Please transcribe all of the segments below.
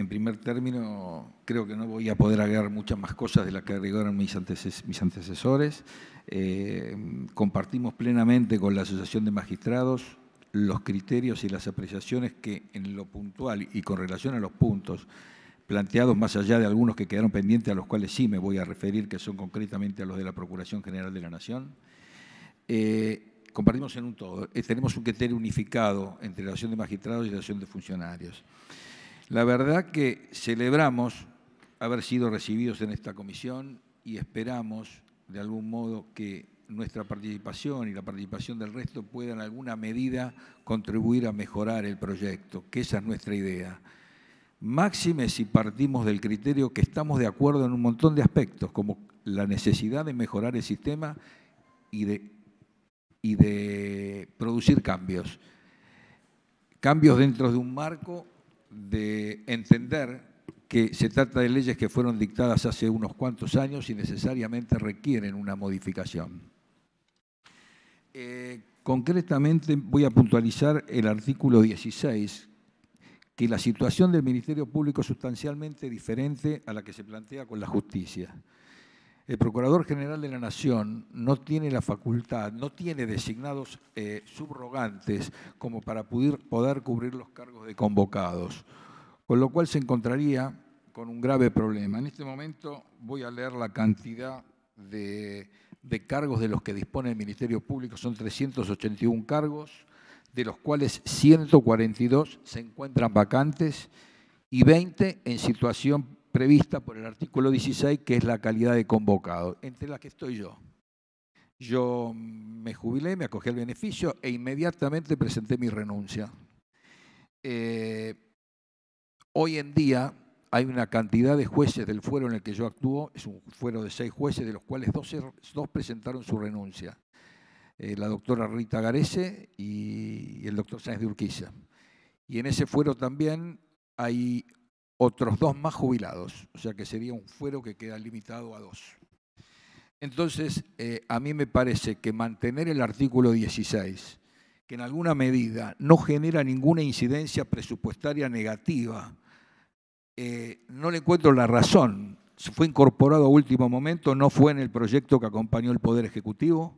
en primer término, creo que no voy a poder agregar muchas más cosas de las que agregaron mis, antecesores. Eh, compartimos plenamente con la Asociación de Magistrados los criterios y las apreciaciones que en lo puntual y con relación a los puntos planteados, más allá de algunos que quedaron pendientes, a los cuales sí me voy a referir, que son concretamente a los de la Procuración General de la Nación, eh, compartimos en un todo. Eh, tenemos un criterio unificado entre la Asociación de Magistrados y la Asociación de Funcionarios. La verdad que celebramos haber sido recibidos en esta comisión y esperamos de algún modo que nuestra participación y la participación del resto puedan en alguna medida contribuir a mejorar el proyecto, que esa es nuestra idea. Máxime si partimos del criterio que estamos de acuerdo en un montón de aspectos, como la necesidad de mejorar el sistema y de, y de producir cambios. Cambios dentro de un marco de entender que se trata de leyes que fueron dictadas hace unos cuantos años y necesariamente requieren una modificación. Eh, concretamente voy a puntualizar el artículo 16, que la situación del Ministerio Público es sustancialmente diferente a la que se plantea con la justicia el Procurador General de la Nación no tiene la facultad, no tiene designados eh, subrogantes como para poder, cubrir los cargos de convocados, con lo cual se encontraría con un grave problema. En este momento voy a leer la cantidad de, de cargos de los que dispone el Ministerio Público, son 381 cargos, de los cuales 142 se encuentran vacantes y 20 en situación prevista por el artículo 16, que es la calidad de convocado, entre las que estoy yo. Yo me jubilé, me acogí el beneficio e inmediatamente presenté mi renuncia. Eh, hoy en día hay una cantidad de jueces del fuero en el que yo actúo, es un fuero de seis jueces, de los cuales dos, dos presentaron su renuncia. Eh, la doctora Rita Garese y el doctor Sáenz de Urquiza. Y en ese fuero también hay otros dos más jubilados, o sea que sería un fuero que queda limitado a dos. Entonces, eh, a mí me parece que mantener el artículo 16, que en alguna medida no genera ninguna incidencia presupuestaria negativa, eh, no le encuentro la razón. Fue incorporado a último momento, no fue en el proyecto que acompañó el Poder Ejecutivo.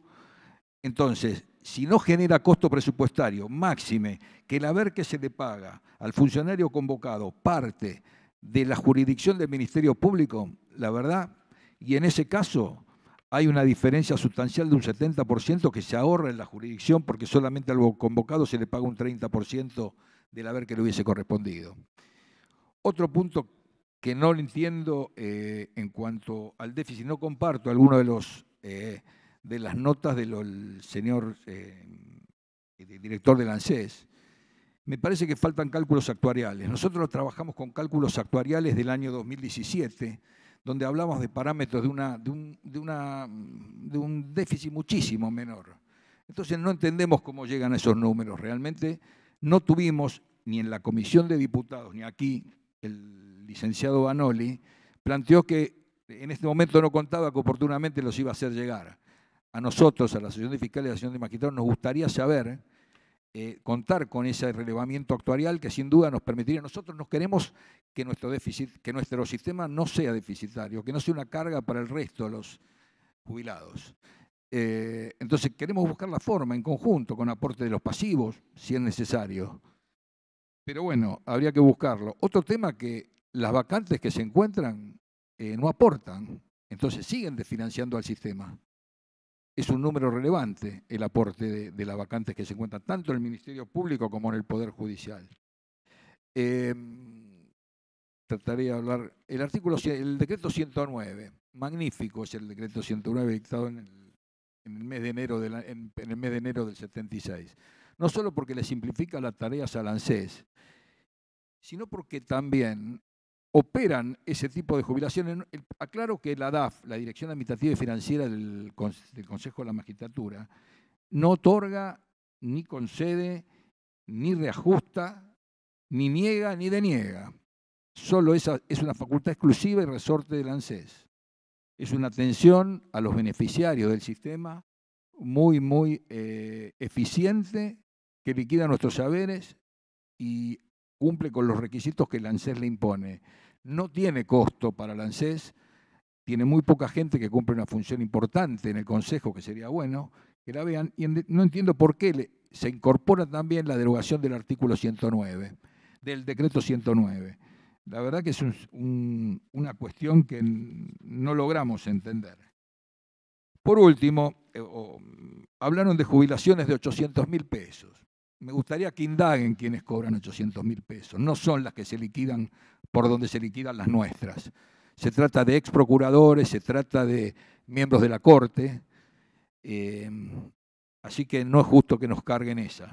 Entonces, si no genera costo presupuestario, máxime que el haber que se le paga al funcionario convocado parte de la jurisdicción del Ministerio Público, la verdad, y en ese caso hay una diferencia sustancial de un 70% que se ahorra en la jurisdicción porque solamente al convocado se le paga un 30% del haber que le hubiese correspondido. Otro punto que no lo entiendo eh, en cuanto al déficit, no comparto alguno de los... Eh, de las notas del señor eh, eh, director del ANSES, me parece que faltan cálculos actuariales. Nosotros trabajamos con cálculos actuariales del año 2017, donde hablamos de parámetros de, una, de, un, de un déficit muchísimo menor. Entonces no entendemos cómo llegan esos números. Realmente no tuvimos ni en la Comisión de Diputados, ni aquí el licenciado Banoli, planteó que en este momento no contaba que oportunamente los iba a hacer llegar a nosotros, a la Asociación de Fiscales y a la Asociación de Magistrados, nos gustaría saber, eh, contar con ese relevamiento actuarial que sin duda nos permitiría, nosotros nos queremos que nuestro, déficit, que nuestro sistema no sea deficitario, que no sea una carga para el resto de los jubilados. Eh, entonces queremos buscar la forma en conjunto, con aporte de los pasivos, si es necesario. Pero bueno, habría que buscarlo. Otro tema que las vacantes que se encuentran eh, no aportan, entonces siguen desfinanciando al sistema es un número relevante el aporte de, las vacantes que se encuentran tanto en el Ministerio Público como en el Poder Judicial. Em, trataré de hablar. El artículo, el decreto 109, magnífico es el decreto 109 dictado en el, mes, de enero en, el mes de enero del 76. No solo porque le simplifica las tareas al ANSES, sino porque también operan ese tipo de jubilaciones. Eh, aclaro que la DAF, la Dirección Administrativa y Financiera del, Consejo de la Magistratura, no otorga, ni concede, ni reajusta, ni niega, ni deniega. Solo esa es una facultad exclusiva y resorte del ANSES. Es una atención a los beneficiarios del sistema muy, muy eh, eficiente, que liquida nuestros saberes y cumple con los requisitos que el ANSES le impone no tiene costo para la ANSES, tiene muy poca gente que cumple una función importante en el Consejo, que sería bueno que la vean, y no entiendo por qué se incorpora también la derogación del artículo 109, del decreto 109. La verdad que es una cuestión que no logramos entender. Por último, eh, hablaron de jubilaciones de 800 mil pesos. Me gustaría que indaguen quienes cobran 800 mil pesos. No son las que se liquidan por donde se liquidan las nuestras. Se trata de ex procuradores, se trata de miembros de la Corte, em, así que no es justo que nos carguen esa.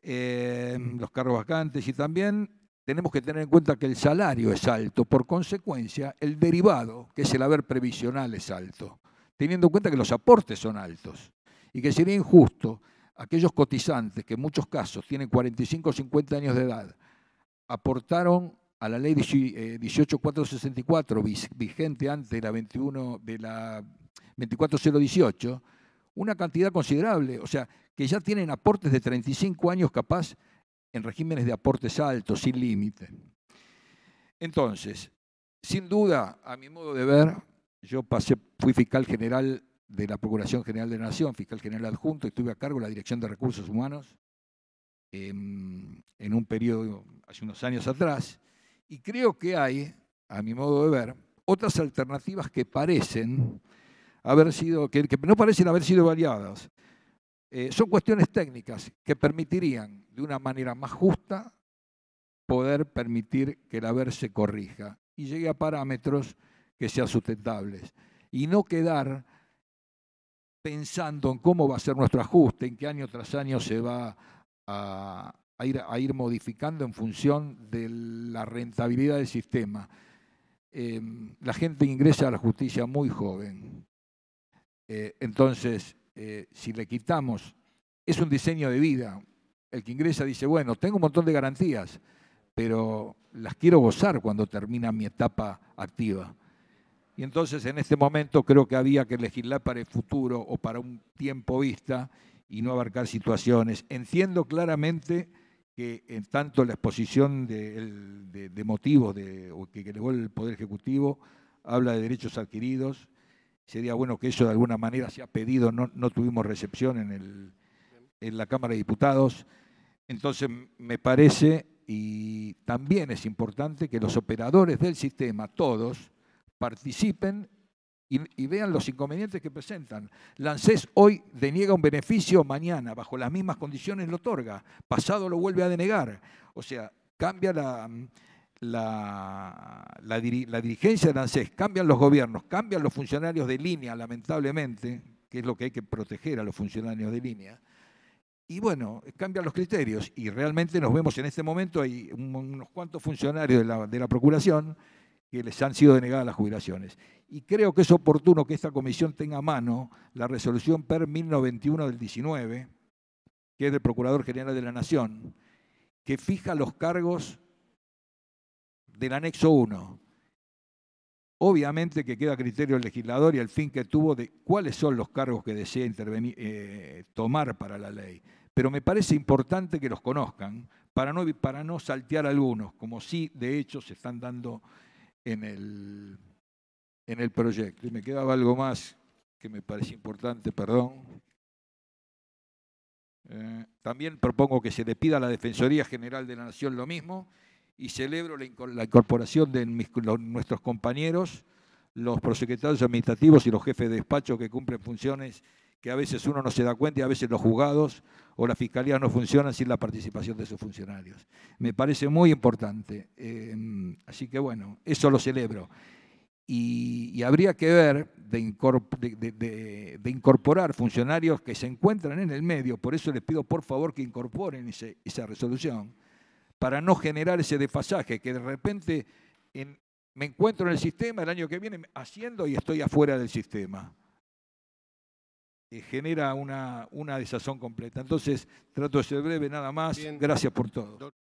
Em, los cargos vacantes y también tenemos que tener en cuenta que el salario es alto, por consecuencia el derivado, que es el haber previsional, es alto, teniendo en cuenta que los aportes son altos y que sería injusto aquellos cotizantes que en muchos casos tienen 45 o 50 años de edad, aportaron a la ley 18464 eh, vigente antes de la 21 de la 24018 una cantidad considerable, o sea, que ya tienen aportes de 35 años capaz en regímenes de aportes altos, sin límite. Entonces, sin duda, a mi modo de ver, yo pasé, fui fiscal general de la Procuración General de la Nación, fiscal general adjunto, estuve a cargo de la Dirección de Recursos Humanos em, en un periodo hace unos años atrás. Y creo que hay, a mi modo de ver, otras alternativas que parecen haber sido, que, no parecen haber sido variadas. Eh, son cuestiones técnicas que permitirían, de una manera más justa, poder permitir que el haber se corrija y llegue a parámetros que sean sustentables. Y no quedar pensando en cómo va a ser nuestro ajuste, en qué año tras año se va a, a ir, a ir modificando en función de la rentabilidad del sistema. Em, la gente ingresa a la justicia muy joven. Eh, entonces, eh, si le quitamos, es un diseño de vida. El que ingresa dice, bueno, tengo un montón de garantías, pero las quiero gozar cuando termina mi etapa activa. Y entonces en este momento creo que había que legislar para el futuro o para un tiempo vista y no abarcar situaciones. Enciendo claramente que en tanto la exposición de, motivos de, que elevó el Poder Ejecutivo habla de derechos adquiridos. Sería bueno que eso de alguna manera sea pedido, no, no tuvimos recepción en, el, en la Cámara de Diputados. Entonces me parece, y también es importante, que los operadores del sistema, todos, participen y, vean los inconvenientes que presentan. Lancés hoy deniega un beneficio, mañana, bajo las mismas condiciones, lo otorga, pasado lo vuelve a denegar. O sea, cambia la, dirigencia de la cambian los gobiernos, cambian los funcionarios de línea, lamentablemente, que es lo que hay que proteger a los funcionarios de línea. Y bueno, cambian los criterios y realmente nos vemos en este momento, hay unos cuantos funcionarios de la, de la Procuración que les han sido denegadas las jubilaciones. Y creo que es oportuno que esta comisión tenga a mano la resolución PER 1091 del 19, que es del Procurador General de la Nación, que fija los cargos del anexo 1. Obviamente que queda a criterio del legislador y el fin que tuvo de cuáles son los cargos que desea intervenir, eh, tomar para la ley. Pero me parece importante que los conozcan para no, para no saltear algunos, como sí de hecho se están dando en el, en el proyecto. Y me quedaba algo más que me parece importante, perdón. Eh, también propongo que se le pida a la Defensoría General de la Nación lo mismo y celebro la, incorporación de nuestros compañeros, los prosecretarios administrativos y los jefes de despacho que cumplen funciones que a veces uno no se da cuenta y a veces los juzgados o la fiscalía no funcionan sin la participación de sus funcionarios. Me parece muy importante. Em, así que bueno, eso lo celebro. Y, habría que ver de, incorporar funcionarios que se encuentran en el medio, por eso les pido por favor que incorporen esa resolución, para no generar ese desfasaje que de repente me encuentro en el sistema el año que viene haciendo y estoy afuera del sistema. Eh, genera una, una desazón completa. Entonces, trato de ser breve nada más. Gracias por todo.